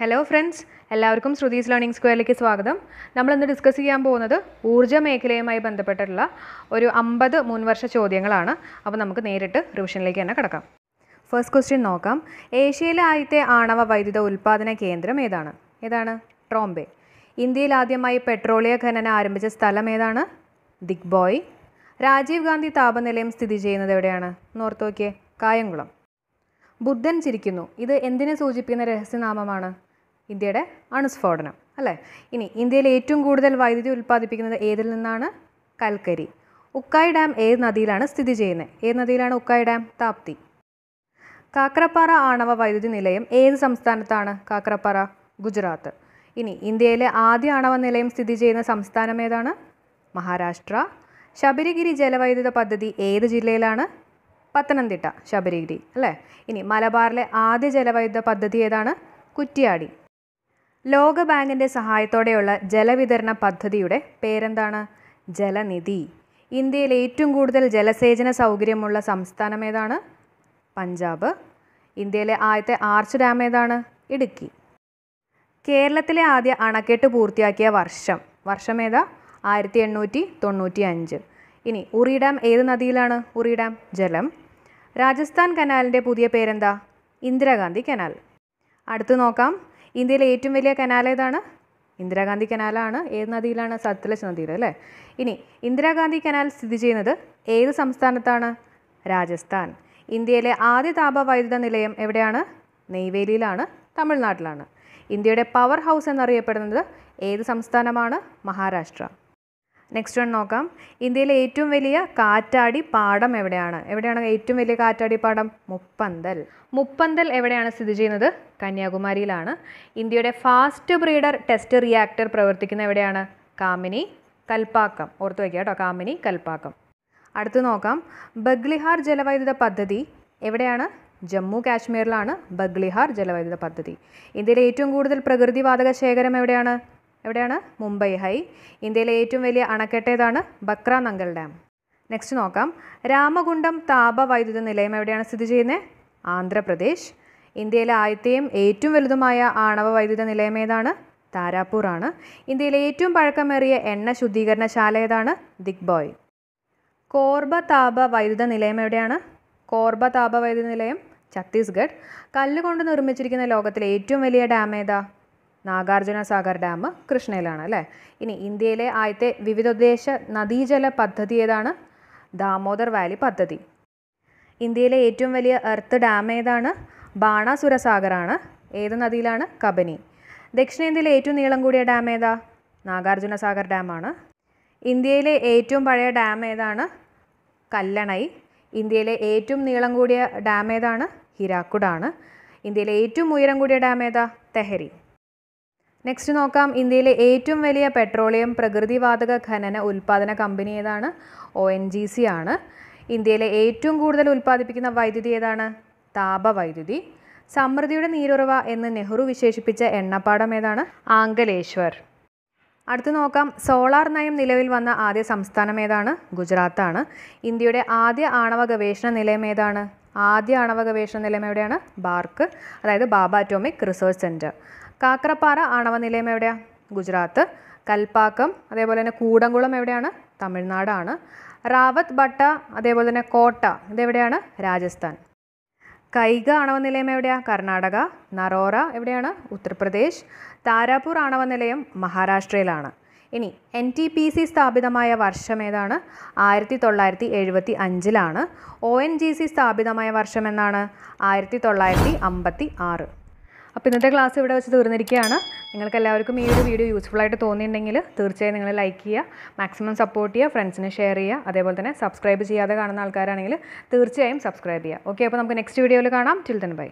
hello friends എല്ലാവർക്കും Shruthi's learning സ്ക്വയറിലേക്ക് സ്വാഗതം നമ്മൾ ഇന്ന് ഡിസ്കസ് ചെയ്യാൻ പോകുന്നത് ഊർജ്ജ മേഖലയുമായി ബന്ധപ്പെട്ടിട്ടുള്ള ഒരു അമ്പത് മുൻവർഷ ചോദ്യങ്ങളാണ് അപ്പോൾ നമുക്ക് നേരിട്ട് റിവിഷനിലേക്ക് തന്നെ കിടക്കാം ഫസ്റ്റ് ക്വസ്റ്റ്യൻ നോക്കാം ഏഷ്യയിലെ ആദ്യത്തെ ആണവ വൈദ്യുത ഉൽപ്പാദന കേന്ദ്രം ഏതാണ് ഏതാണ് ട്രോംബെ ഇന്ത്യയിൽ ആദ്യമായി പെട്രോളിയ ഖനനം ആരംഭിച്ച സ്ഥലം ഏതാണ് ദിഗ്ബോയ് രാജീവ് ഗാന്ധി താപനിലയം സ്ഥിതി ചെയ്യുന്നത് എവിടെയാണ് നോർത്തോക്കിയെ കായംകുളം ബുദ്ധൻ ചിരിക്കുന്നു ഇത് എന്തിനെ സൂചിപ്പിക്കുന്ന രഹസ്യനാമമാണ് ഇന്ത്യയുടെ അണുസ്ഫോടനം അല്ലേ ഇനി ഇന്ത്യയിൽ ഏറ്റവും കൂടുതൽ വൈദ്യുതി ഉൽപ്പാദിപ്പിക്കുന്നത് ഏതിൽ നിന്നാണ് കൽക്കരി ഉക്കായ് ഡാം ഏത് നദിയിലാണ് സ്ഥിതി ചെയ്യുന്നത് ഏത് നദിയിലാണ് ഉക്കായ് ഡാം താപ്തി കാക്രപ്പാറ ആണവ വൈദ്യുതി നിലയം ഏത് സംസ്ഥാനത്താണ് കാക്രപ്പാറ ഗുജറാത്ത് ഇനി ഇന്ത്യയിലെ ആദ്യ ആണവ നിലയം സ്ഥിതി ചെയ്യുന്ന സംസ്ഥാനം ഏതാണ് മഹാരാഷ്ട്ര ശബരിഗിരി ജലവൈദ്യുത പദ്ധതി ഏത് ജില്ലയിലാണ് പത്തനംതിട്ട ശബരിഗിരി അല്ലേ ഇനി മലബാറിലെ ആദ്യ ജലവൈദ്യുത പദ്ധതി ഏതാണ് കുറ്റിയാടി ലോകബാങ്കിൻ്റെ സഹായത്തോടെയുള്ള ജലവിതരണ പദ്ധതിയുടെ പേരെന്താണ് ജലനിധി ഇന്ത്യയിൽ ഏറ്റവും കൂടുതൽ ജലസേചന സൗകര്യമുള്ള സംസ്ഥാനം ഏതാണ് പഞ്ചാബ് ഇന്ത്യയിലെ ആദ്യത്തെ ആർച്ച് ഡാം ഏതാണ് ഇടുക്കി കേരളത്തിലെ ആദ്യ അണക്കെട്ട് പൂർത്തിയാക്കിയ വർഷം വർഷം ഏതാ ആയിരത്തി എണ്ണൂറ്റി തൊണ്ണൂറ്റി അഞ്ച് ഇനി ഉറി ഡാം ഏത് നദിയിലാണ് ഉറി ഡാം ജലം രാജസ്ഥാൻ കനാലിൻ്റെ പുതിയ പേരെന്താ ഇന്ദിരാഗാന്ധി കനാൽ അടുത്ത് നോക്കാം ഇന്ത്യയിലെ ഏറ്റവും വലിയ കനാൽ ഏതാണ് ഇന്ദിരാഗാന്ധി കനാലാണ് ഏത് നദിയിലാണ് സത്ലജ് നദിയിൽ അല്ലേ ഇനി ഇന്ദിരാഗാന്ധി കനാൽ സ്ഥിതി ചെയ്യുന്നത് ഏത് സംസ്ഥാനത്താണ് രാജസ്ഥാൻ ഇന്ത്യയിലെ ആദ്യ താപ വൈദ്യുത നിലയം എവിടെയാണ് നെയ്വേലിയിലാണ് തമിഴ്നാട്ടിലാണ് ഇന്ത്യയുടെ പവർ ഹൗസ് എന്നറിയപ്പെടുന്നത് ഏത് സംസ്ഥാനമാണ് മഹാരാഷ്ട്ര നെക്സ്റ്റ് വൺ നോക്കാം ഇന്ത്യയിലെ ഏറ്റവും വലിയ കാറ്റാടി പാടം എവിടെയാണ് എവിടെയാണ് ഏറ്റവും വലിയ കാറ്റാടി പാടം മുപ്പന്തൽ മുപ്പന്തൽ എവിടെയാണ് സ്ഥിതി ചെയ്യുന്നത് കന്യാകുമാരിയിലാണ് ഇന്ത്യയുടെ ഫാസ്റ്റ് ബ്രീഡർ ടെസ്റ്റ് റിയാക്ടർ പ്രവർത്തിക്കുന്ന എവിടെയാണ് കാമിനി കൽപ്പാക്കം ഓർത്തു വയ്ക്കുക കേട്ടോ കാമിനി കൽപ്പാക്കം അടുത്ത് നോക്കാം ബഗ്ലിഹാർ ജലവൈദ്യുത പദ്ധതി എവിടെയാണ് ജമ്മു കാശ്മീരിലാണ് ബഗ്ലിഹാർ ജലവൈദ്യുത പദ്ധതി ഇന്ത്യയിലെ ഏറ്റവും കൂടുതൽ പ്രകൃതിവാതക ശേഖരം എവിടെയാണ് എവിടെയാണ് മുംബൈ ഹൈ ഇന്ത്യയിലെ ഏറ്റവും വലിയ അണക്കെട്ടേതാണ് ബക്ര നങ്കൽ ഡാം നെക്സ്റ്റ് നോക്കാം രാമകുണ്ടം താപവൈദ്യുത നിലയം എവിടെയാണ് സ്ഥിതി ചെയ്യുന്നത് ആന്ധ്രാപ്രദേശ് ഇന്ത്യയിലെ ആദ്യത്തെയും ഏറ്റവും വലുതുമായ ആണവ വൈദ്യുത നിലയം ഏതാണ് താരാപൂർ ആണ് ഇന്ത്യയിലെ ഏറ്റവും പഴക്കമേറിയ എണ്ണ ശുദ്ധീകരണശാല ഏതാണ് ദിഗ്ബോയ് കോർബ താപ വൈദ്യുത നിലയം എവിടെയാണ് കോർബ താപ വൈദ്യുത നിലയം ഛത്തീസ്ഗഡ് കല്ലുകൊണ്ട് നിർമ്മിച്ചിരിക്കുന്ന ലോകത്തിലെ ഏറ്റവും വലിയ ഡാം ഏതാ നാഗാർജുന സാഗർ ഡാം കൃഷ്ണയിലാണ് അല്ലേ ഇനി ഇന്ത്യയിലെ ആദ്യത്തെ വിവിധോദ്ദേശ നദീജല പദ്ധതി ഏതാണ് ദാമോദർ വാലി പദ്ധതി ഇന്ത്യയിലെ ഏറ്റവും വലിയ എർത്ത് ഡാം ഏതാണ് ബാണാസുര സാഗറാണ് ഏത് നദിയിലാണ് കബനി ദക്ഷിണേന്ത്യയിലെ ഏറ്റവും നീളം കൂടിയ ഡാം ഏതാ നാഗാർജുന സാഗർ ഡാമാണ് ഇന്ത്യയിലെ ഏറ്റവും പഴയ ഡാം ഏതാണ് കല്ലണൈ ഇന്ത്യയിലെ ഏറ്റവും നീളം കൂടിയ ഡാം ഏതാണ് ഹിരാക്കുഡാണ് ഇന്ത്യയിലെ ഏറ്റവും ഉയരം കൂടിയ ഡാം ഏതാ തെഹരി നെക്സ്റ്റ് നോക്കാം ഇന്ത്യയിലെ ഏറ്റവും വലിയ പെട്രോളിയം പ്രകൃതിവാതക ഖനന ഉൽപ്പാദന കമ്പനി ഏതാണ് ഒ എൻ ജി സി ആണ് ഇന്ത്യയിലെ ഏറ്റവും കൂടുതൽ ഉൽപ്പാദിപ്പിക്കുന്ന വൈദ്യുതി ഏതാണ് താപവൈദ്യുതി സമൃദ്ധിയുടെ നീരുറവ എന്ന് നെഹ്റു വിശേഷിപ്പിച്ച എണ്ണപ്പാടം ഏതാണ് ആംഗലേശ്വർ അടുത്തു നോക്കാം സോളാർ നയം നിലവിൽ വന്ന ആദ്യ സംസ്ഥാനം ഏതാണ് ഗുജറാത്താണ് ഇന്ത്യയുടെ ആദ്യ ആണവ ഗവേഷണ നിലയം ഏതാണ് ആദ്യ ആണവ ഗവേഷണ നിലയം എവിടെയാണ് ബാർക്ക് അതായത് Bhabha atomic research centre Kakrapar ആണവ നിലയം എവിടെയാണ് ഗുജറാത്ത് കൽപ്പാക്കം അതേപോലെ തന്നെ കൂടംകുളം എവിടെയാണ് തമിഴ്നാടാണ് റാവത്ത് ഭട്ട അതേപോലെ തന്നെ കോട്ട ഇതെവിടെയാണ് രാജസ്ഥാൻ കൈഗ ആണവ നിലയം എവിടെയാണ് കർണാടക നറോറ എവിടെയാണ് ഉത്തർപ്രദേശ് താരാപൂർ ആണവ നിലയം മഹാരാഷ്ട്രയിലാണ് ഇനി എൻ ടി പി സി സ്ഥാപിതമായ വർഷം ഏതാണ് ആയിരത്തി തൊള്ളായിരത്തി എഴുപത്തി അഞ്ചിലാണ് ഒ എൻ ജി സി സ്ഥാപിതമായ വർഷം എന്നാണ് ആയിരത്തി തൊള്ളായിരത്തി അമ്പത്തി ആറ് അപ്പോൾ ഇന്നത്തെ ക്ലാസ് ഇവിടെ വെച്ച് തീർന്നിരിക്കുകയാണ് നിങ്ങൾക്ക് എല്ലാവർക്കും ഈ ഒരു വീഡിയോ യൂസ്ഫുൾ ആയിട്ട് തോന്നിയിട്ടുണ്ടെങ്കിൽ തീർച്ചയായും നിങ്ങൾ ലൈക്ക് ചെയ്യുക മാക്സിമം സപ്പോർട്ട് ചെയ്യുക ഫ്രണ്ട്സിന് ഷെയർ ചെയ്യുക അതേപോലെ തന്നെ സബ്സ്ക്രൈബ് ചെയ്യാതെ കാണുന്ന ആൾക്കാരാണെങ്കിൽ തീർച്ചയായും സബ്സ്ക്രൈബ് ചെയ്യുക ഓക്കെ അപ്പോൾ നമുക്ക് നെക്സ്റ്റ് വീഡിയോയിൽ കാണാം ചിൽഡ്രൻ ബൈ